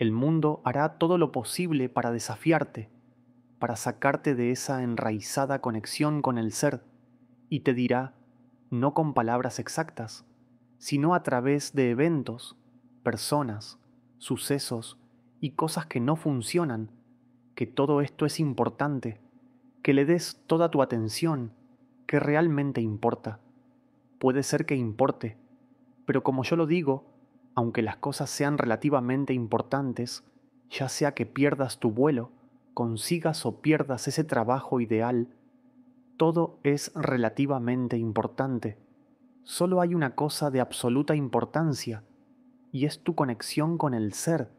El mundo hará todo lo posible para desafiarte, para sacarte de esa enraizada conexión con el ser, y te dirá, no con palabras exactas, sino a través de eventos, personas, sucesos y cosas que no funcionan, que todo esto es importante, que le des toda tu atención, que realmente importa. Puede ser que importe, pero como yo lo digo, aunque las cosas sean relativamente importantes, ya sea que pierdas tu vuelo, consigas o pierdas ese trabajo ideal, todo es relativamente importante. Solo hay una cosa de absoluta importancia, y es tu conexión con el ser,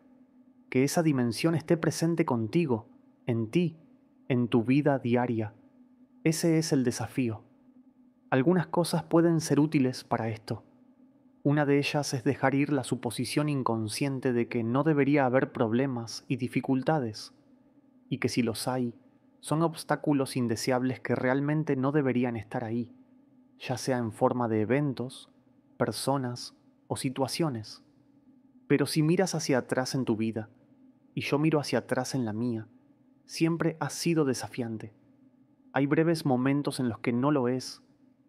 que esa dimensión esté presente contigo, en ti, en tu vida diaria. Ese es el desafío. Algunas cosas pueden ser útiles para esto. Una de ellas es dejar ir la suposición inconsciente de que no debería haber problemas y dificultades, y que si los hay, son obstáculos indeseables que realmente no deberían estar ahí, ya sea en forma de eventos, personas o situaciones. Pero si miras hacia atrás en tu vida, y yo miro hacia atrás en la mía, siempre ha sido desafiante. Hay breves momentos en los que no lo es,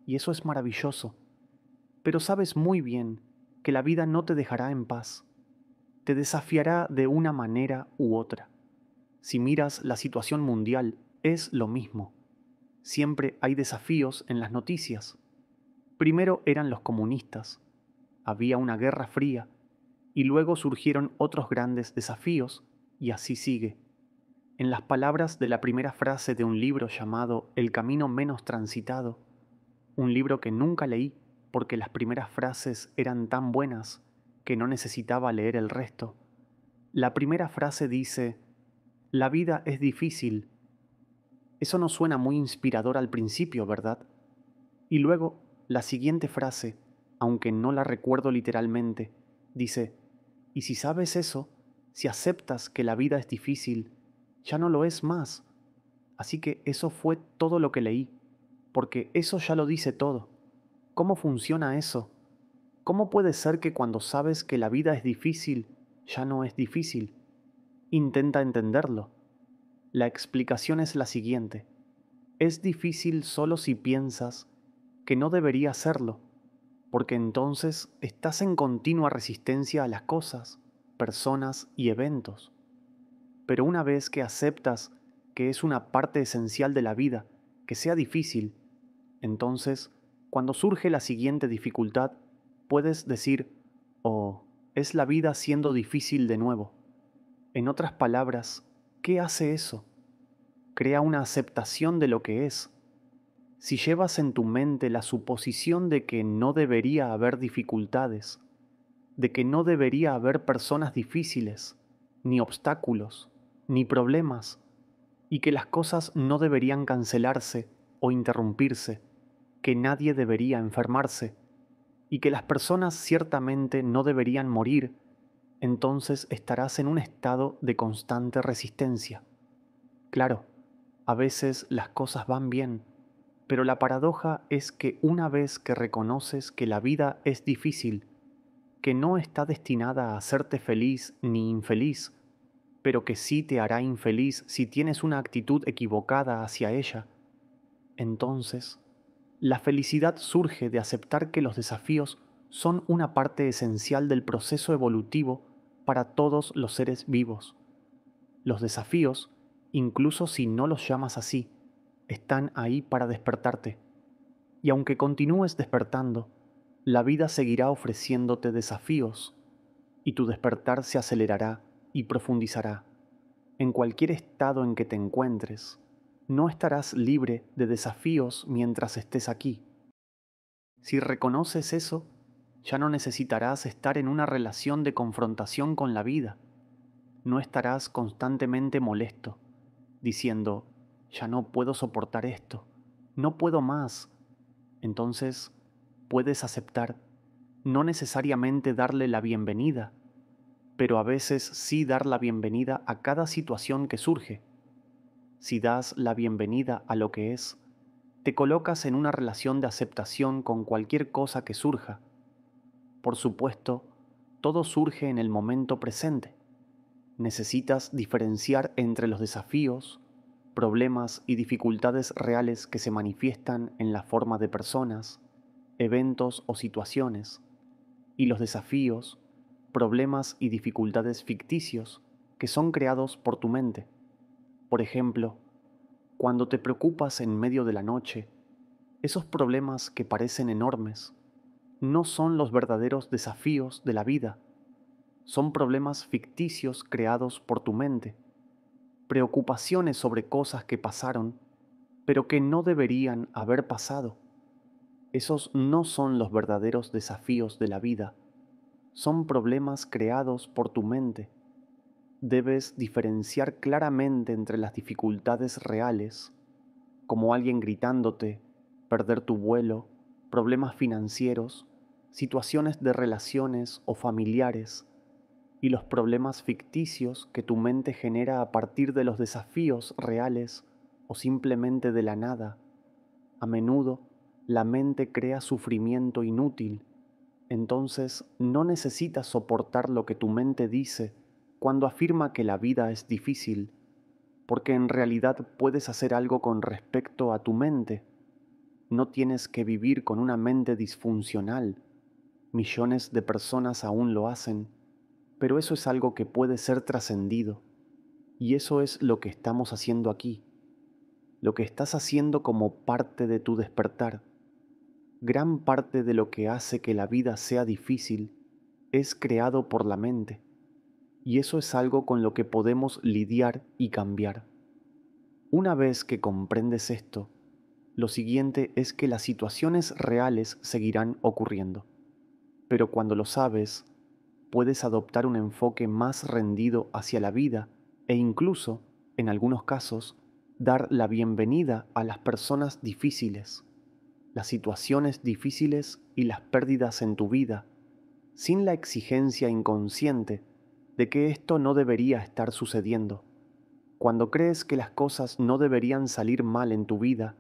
y eso es maravilloso pero sabes muy bien que la vida no te dejará en paz. Te desafiará de una manera u otra. Si miras la situación mundial, es lo mismo. Siempre hay desafíos en las noticias. Primero eran los comunistas, había una guerra fría, y luego surgieron otros grandes desafíos, y así sigue. En las palabras de la primera frase de un libro llamado El Camino Menos Transitado, un libro que nunca leí, porque las primeras frases eran tan buenas que no necesitaba leer el resto. La primera frase dice, La vida es difícil. Eso no suena muy inspirador al principio, ¿verdad? Y luego, la siguiente frase, aunque no la recuerdo literalmente, dice, Y si sabes eso, si aceptas que la vida es difícil, ya no lo es más. Así que eso fue todo lo que leí, porque eso ya lo dice todo. ¿Cómo funciona eso? ¿Cómo puede ser que cuando sabes que la vida es difícil, ya no es difícil? Intenta entenderlo. La explicación es la siguiente. Es difícil solo si piensas que no debería serlo, porque entonces estás en continua resistencia a las cosas, personas y eventos. Pero una vez que aceptas que es una parte esencial de la vida, que sea difícil, entonces cuando surge la siguiente dificultad, puedes decir, oh, es la vida siendo difícil de nuevo. En otras palabras, ¿qué hace eso? Crea una aceptación de lo que es. Si llevas en tu mente la suposición de que no debería haber dificultades, de que no debería haber personas difíciles, ni obstáculos, ni problemas, y que las cosas no deberían cancelarse o interrumpirse, que nadie debería enfermarse y que las personas ciertamente no deberían morir, entonces estarás en un estado de constante resistencia. Claro, a veces las cosas van bien, pero la paradoja es que una vez que reconoces que la vida es difícil, que no está destinada a hacerte feliz ni infeliz, pero que sí te hará infeliz si tienes una actitud equivocada hacia ella, entonces la felicidad surge de aceptar que los desafíos son una parte esencial del proceso evolutivo para todos los seres vivos. Los desafíos, incluso si no los llamas así, están ahí para despertarte. Y aunque continúes despertando, la vida seguirá ofreciéndote desafíos y tu despertar se acelerará y profundizará. En cualquier estado en que te encuentres, no estarás libre de desafíos mientras estés aquí. Si reconoces eso, ya no necesitarás estar en una relación de confrontación con la vida. No estarás constantemente molesto, diciendo, ya no puedo soportar esto, no puedo más. Entonces, puedes aceptar, no necesariamente darle la bienvenida, pero a veces sí dar la bienvenida a cada situación que surge si das la bienvenida a lo que es, te colocas en una relación de aceptación con cualquier cosa que surja. Por supuesto, todo surge en el momento presente. Necesitas diferenciar entre los desafíos, problemas y dificultades reales que se manifiestan en la forma de personas, eventos o situaciones, y los desafíos, problemas y dificultades ficticios que son creados por tu mente. Por ejemplo, cuando te preocupas en medio de la noche, esos problemas que parecen enormes no son los verdaderos desafíos de la vida, son problemas ficticios creados por tu mente, preocupaciones sobre cosas que pasaron, pero que no deberían haber pasado. Esos no son los verdaderos desafíos de la vida, son problemas creados por tu mente debes diferenciar claramente entre las dificultades reales, como alguien gritándote, perder tu vuelo, problemas financieros, situaciones de relaciones o familiares, y los problemas ficticios que tu mente genera a partir de los desafíos reales o simplemente de la nada. A menudo, la mente crea sufrimiento inútil, entonces no necesitas soportar lo que tu mente dice, cuando afirma que la vida es difícil, porque en realidad puedes hacer algo con respecto a tu mente. No tienes que vivir con una mente disfuncional. Millones de personas aún lo hacen, pero eso es algo que puede ser trascendido. Y eso es lo que estamos haciendo aquí, lo que estás haciendo como parte de tu despertar. Gran parte de lo que hace que la vida sea difícil es creado por la mente y eso es algo con lo que podemos lidiar y cambiar. Una vez que comprendes esto, lo siguiente es que las situaciones reales seguirán ocurriendo. Pero cuando lo sabes, puedes adoptar un enfoque más rendido hacia la vida e incluso, en algunos casos, dar la bienvenida a las personas difíciles, las situaciones difíciles y las pérdidas en tu vida, sin la exigencia inconsciente de que esto no debería estar sucediendo. Cuando crees que las cosas no deberían salir mal en tu vida,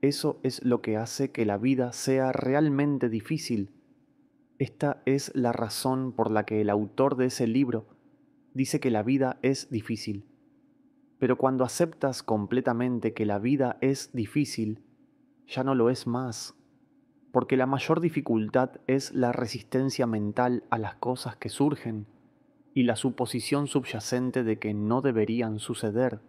eso es lo que hace que la vida sea realmente difícil. Esta es la razón por la que el autor de ese libro dice que la vida es difícil. Pero cuando aceptas completamente que la vida es difícil, ya no lo es más, porque la mayor dificultad es la resistencia mental a las cosas que surgen y la suposición subyacente de que no deberían suceder